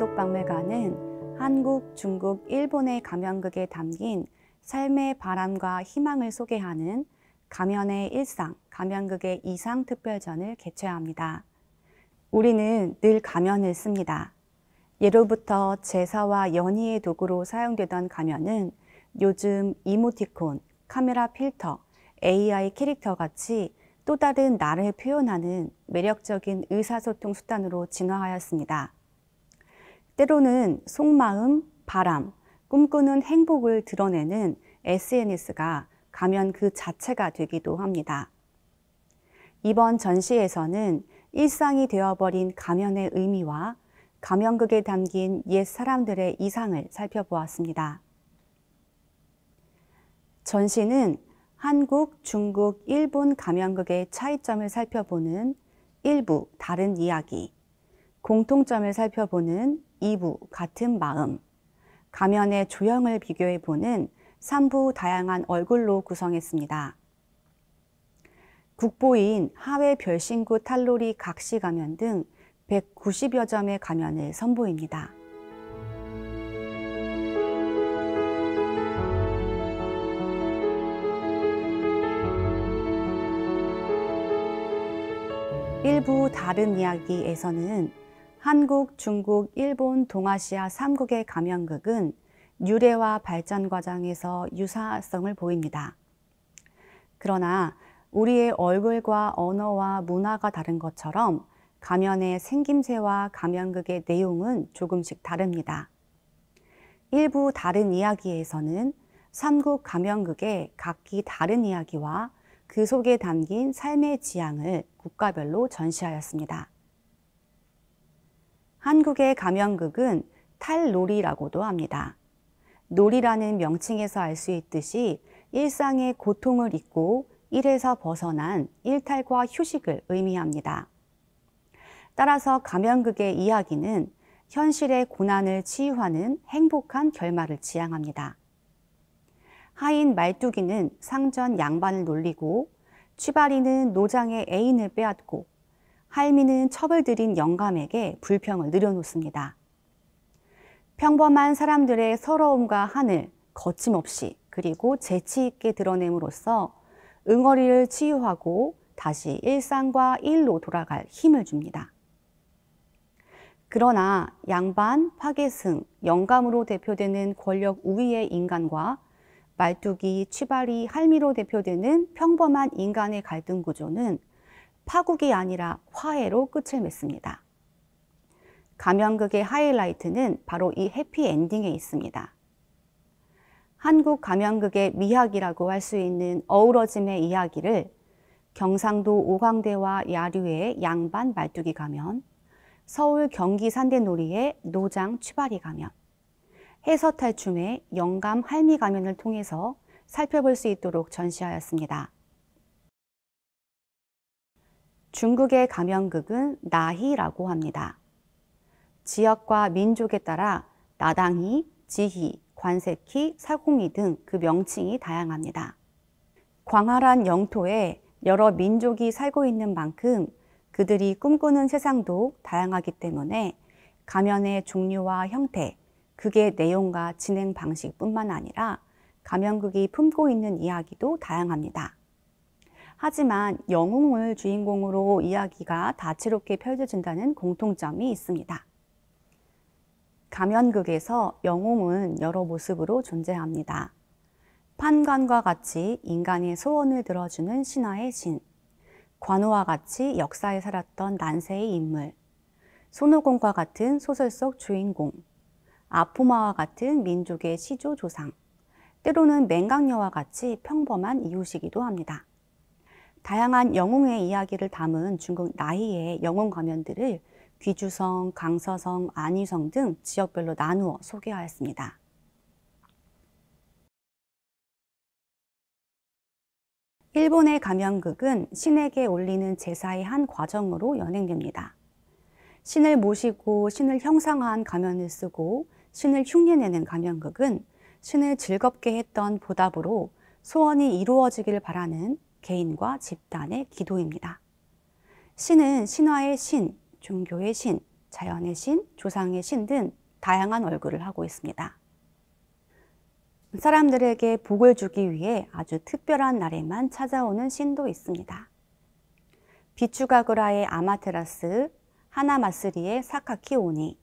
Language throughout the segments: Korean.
민속박물관은 한국, 중국, 일본의 가면극에 담긴 삶의 바람과 희망을 소개하는 가면의 일상, 가면극의 이상 특별전을 개최합니다. 우리는 늘 가면을 씁니다. 예로부터 제사와 연희의 도구로 사용되던 가면은 요즘 이모티콘, 카메라 필터, AI 캐릭터 같이 또 다른 나를 표현하는 매력적인 의사소통 수단으로 진화하였습니다. 때로는 속마음, 바람, 꿈꾸는 행복을 드러내는 SNS가 가면 그 자체가 되기도 합니다. 이번 전시에서는 일상이 되어버린 가면의 의미와 가면극에 담긴 옛 사람들의 이상을 살펴보았습니다. 전시는 한국, 중국, 일본 가면극의 차이점을 살펴보는 일부 다른 이야기, 공통점을 살펴보는 2부 같은 마음, 가면의 조형을 비교해 보는 3부 다양한 얼굴로 구성했습니다. 국보인 하회 별신구 탈로리 각시 가면 등 190여 점의 가면을 선보입니다. 일부 다른 이야기에서는 한국, 중국, 일본, 동아시아 3국의 감염극은 유래와 발전 과정에서 유사성을 보입니다. 그러나 우리의 얼굴과 언어와 문화가 다른 것처럼 감염의 생김새와 감염극의 내용은 조금씩 다릅니다. 일부 다른 이야기에서는 삼국 감염극의 각기 다른 이야기와 그 속에 담긴 삶의 지향을 국가별로 전시하였습니다. 한국의 가면극은 탈놀이라고도 합니다. 놀이라는 명칭에서 알 수 있듯이 일상의 고통을 잊고 일에서 벗어난 일탈과 휴식을 의미합니다. 따라서 가면극의 이야기는 현실의 고난을 치유하는 행복한 결말을 지향합니다. 하인 말뚝이는 상전 양반을 놀리고 취바리는 노장의 애인을 빼앗고 할미는 첩을 들인 영감에게 불평을 늘여놓습니다. 평범한 사람들의 서러움과 한을 거침없이 그리고 재치 있게 드러냄으로써 응어리를 치유하고 다시 일상과 일로 돌아갈 힘을 줍니다. 그러나 양반, 파괴승, 영감으로 대표되는 권력 우위의 인간과 말뚝이, 취발이, 할미로 대표되는 평범한 인간의 갈등 구조는 파국이 아니라 화해로 끝을 맺습니다. 감연극의 하이라이트는 바로 이 해피엔딩에 있습니다. 한국 감연극의 미학이라고 할 수 있는 어우러짐의 이야기를 경상도 오광대와 야류의 양반 말뚝이 가면, 서울 경기 산대놀이의 노장 취발이 가면, 해서탈춤의 영감 할미 가면을 통해서 살펴볼 수 있도록 전시하였습니다. 중국의 가면극은 나희라고 합니다. 지역과 민족에 따라 나당희, 지희, 관세키, 사공이 등 그 명칭이 다양합니다. 광활한 영토에 여러 민족이 살고 있는 만큼 그들이 꿈꾸는 세상도 다양하기 때문에 가면의 종류와 형태, 극의 내용과 진행 방식뿐만 아니라 가면극이 품고 있는 이야기도 다양합니다. 하지만 영웅을 주인공으로 이야기가 다채롭게 펼쳐진다는 공통점이 있습니다. 가면극에서 영웅은 여러 모습으로 존재합니다. 판관과 같이 인간의 소원을 들어주는 신화의 신, 관우와 같이 역사에 살았던 난세의 인물, 손오공과 같은 소설 속 주인공, 아포마와 같은 민족의 시조 조상, 때로는 맹강녀와 같이 평범한 이웃이기도 합니다. 다양한 영웅의 이야기를 담은 중국 나이의 영웅 가면들을 귀주성, 강서성, 안유성 등 지역별로 나누어 소개하였습니다. 일본의 가면극은 신에게 올리는 제사의 한 과정으로 연행됩니다. 신을 모시고 신을 형상화한 가면을 쓰고 신을 흉내내는 가면극은 신을 즐겁게 했던 보답으로 소원이 이루어지길 바라는 개인과 집단의 기도입니다. 신은 신화의 신, 종교의 신, 자연의 신, 조상의 신 등 다양한 얼굴을 하고 있습니다. 사람들에게 복을 주기 위해 아주 특별한 날에만 찾아오는 신도 있습니다. 비추가그라의 아마테라스, 하나마스리의 사카키오니,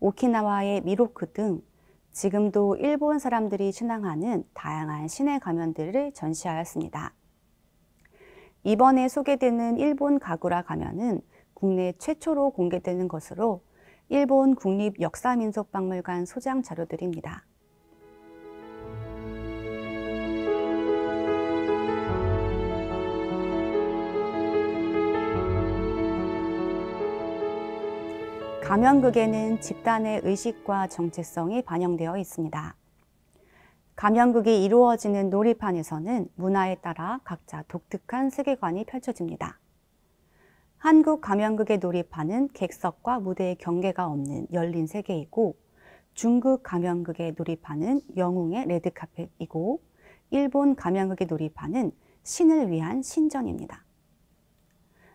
오키나와의 미로크 등 지금도 일본 사람들이 신앙하는 다양한 신의 가면들을 전시하였습니다. 이번에 소개되는 일본 가구라 가면은 국내 최초로 공개되는 것으로 일본 국립역사민속박물관 소장 자료들입니다. 가면극에는 집단의 의식과 정체성이 반영되어 있습니다. 감면극이 이루어지는 놀이판에서는 문화에 따라 각자 독특한 세계관이 펼쳐집니다. 한국 가면극의 놀이판은 객석과 무대의 경계가 없는 열린 세계이고 중국 가면극의 놀이판은 영웅의 레드카펫이고 일본 가면극의 놀이판은 신을 위한 신전입니다.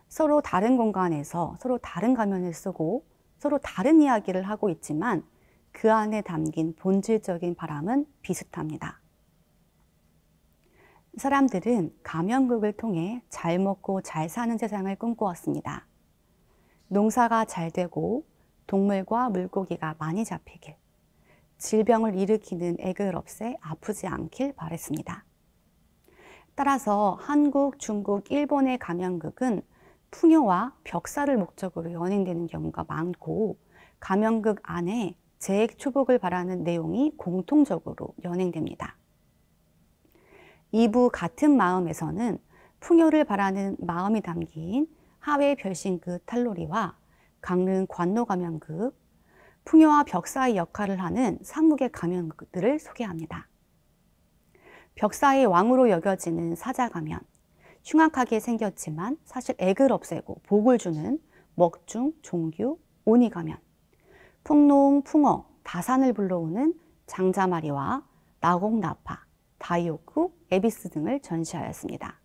서로 다른 공간에서 서로 다른 가면을 쓰고 서로 다른 이야기를 하고 있지만 그 안에 담긴 본질적인 바람은 비슷합니다. 사람들은 가면극을 통해 잘 먹고 잘 사는 세상을 꿈꾸었습니다. 농사가 잘 되고 동물과 물고기가 많이 잡히길, 질병을 일으키는 액을 없애 아프지 않길 바랬습니다. 따라서 한국, 중국, 일본의 가면극은 풍요와 벽사를 목적으로 연인되는 경우가 많고 가면극 안에 재액 초복을 바라는 내용이 공통적으로 연행됩니다. 2부 같은 마음에서는 풍요를 바라는 마음이 담긴 하회 별신극 그 탈로리와 강릉 관노가면극, 풍요와 벽사의 역할을 하는 상묵의 가면극들을 소개합니다. 벽사의 왕으로 여겨지는 사자가면, 흉악하게 생겼지만 사실 액을 없애고 복을 주는 먹중, 종규, 오니가면, 풍농, 풍어, 다산을 불러오는 장자마리와 나공나파 다이오크, 에비스 등을 전시하였습니다.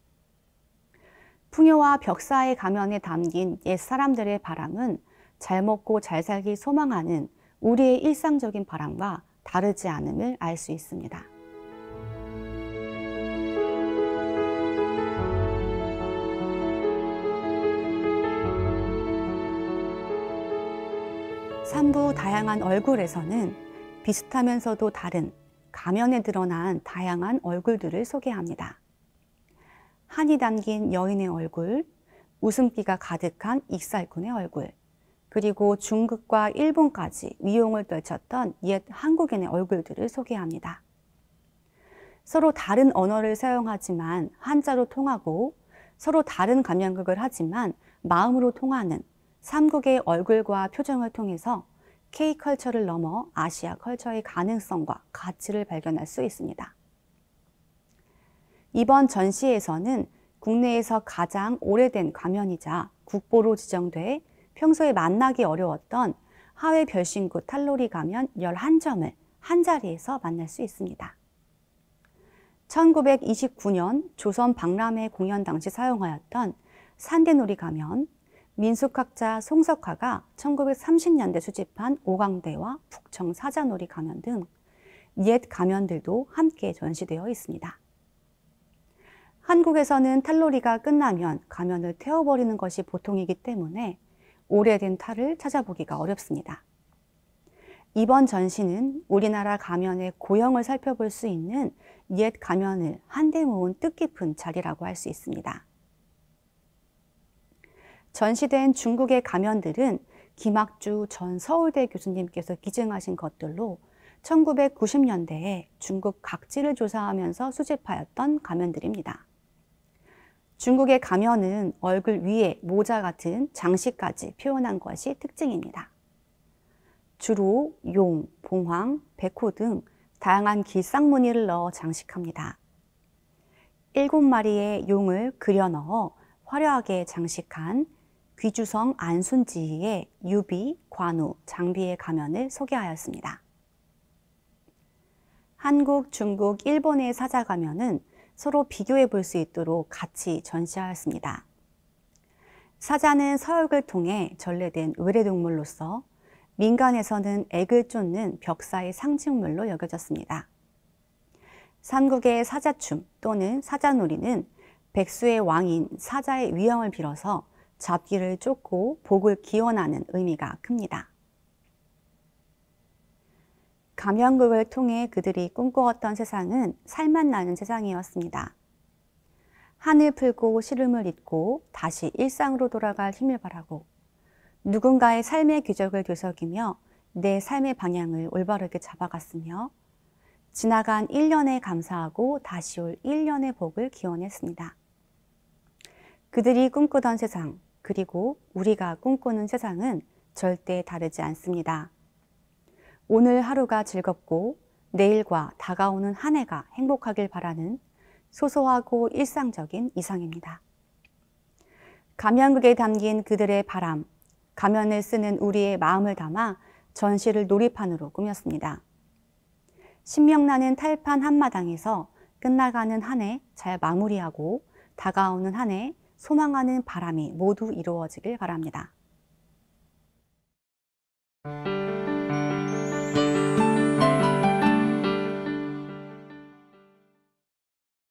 풍요와 벽사의 가면에 담긴 옛 사람들의 바람은 잘 먹고 잘 살기 소망하는 우리의 일상적인 바람과 다르지 않음을 알 수 있습니다. 3부 다양한 얼굴에서는 비슷하면서도 다른 가면에 드러난 다양한 얼굴들을 소개합니다. 한이 담긴 여인의 얼굴, 웃음기가 가득한 익살꾼의 얼굴, 그리고 중국과 일본까지 위용을 떨쳤던 옛 한국인의 얼굴들을 소개합니다. 서로 다른 언어를 사용하지만 한자로 통하고 서로 다른 감양극을 하지만 마음으로 통하는 삼국의 얼굴과 표정을 통해서 K컬처를 넘어 아시아 컬처의 가능성과 가치를 발견할 수 있습니다. 이번 전시에서는 국내에서 가장 오래된 가면이자 국보로 지정돼 평소에 만나기 어려웠던 하회 별신구 탈로리 가면 11점을 한자리에서 만날 수 있습니다. 1929년 조선 박람회 공연 당시 사용하였던 산대놀이 가면, 민속학자 송석화가 1930년대 수집한 오광대와 북청 사자놀이 가면 등 옛 가면들도 함께 전시되어 있습니다. 한국에서는 탈놀이가 끝나면 가면을 태워버리는 것이 보통이기 때문에 오래된 탈을 찾아보기가 어렵습니다. 이번 전시는 우리나라 가면의 고형을 살펴볼 수 있는 옛 가면을 한데 모은 뜻깊은 자리라고 할 수 있습니다. 전시된 중국의 가면들은 김학주 전 서울대 교수님께서 기증하신 것들로 1990년대에 중국 각지를 조사하면서 수집하였던 가면들입니다. 중국의 가면은 얼굴 위에 모자 같은 장식까지 표현한 것이 특징입니다. 주로 용, 봉황, 백호 등 다양한 길상무늬를 넣어 장식합니다. 일곱 마리의 용을 그려 넣어 화려하게 장식한 귀주성 안순지의 유비, 관우, 장비의 가면을 소개하였습니다. 한국, 중국, 일본의 사자 가면은 서로 비교해 볼 수 있도록 같이 전시하였습니다. 사자는 서역을 통해 전래된 외래동물로서 민간에서는 액을 쫓는 벽사의 상징물로 여겨졌습니다. 삼국의 사자춤 또는 사자놀이는 백수의 왕인 사자의 위엄을 빌어서 잡기를 쫓고 복을 기원하는 의미가 큽니다. 감연극을 통해 그들이 꿈꿔왔던 세상은 살만 나는 세상이었습니다. 한을 풀고 시름을 잊고 다시 일상으로 돌아갈 힘을 바라고 누군가의 삶의 궤적을 되새기며 내 삶의 방향을 올바르게 잡아갔으며 지나간 1년에 감사하고 다시 올 1년의 복을 기원했습니다. 그들이 꿈꾸던 세상, 그리고 우리가 꿈꾸는 세상은 절대 다르지 않습니다. 오늘 하루가 즐겁고 내일과 다가오는 한 해가 행복하길 바라는 소소하고 일상적인 이상입니다. 감연극에 담긴 그들의 바람, 가면을 쓰는 우리의 마음을 담아 전시를 놀이판으로 꾸몄습니다. 신명나는 탈판 한마당에서 끝나가는 한 해 잘 마무리하고 다가오는 한해 소망하는 바람이 모두 이루어지길 바랍니다.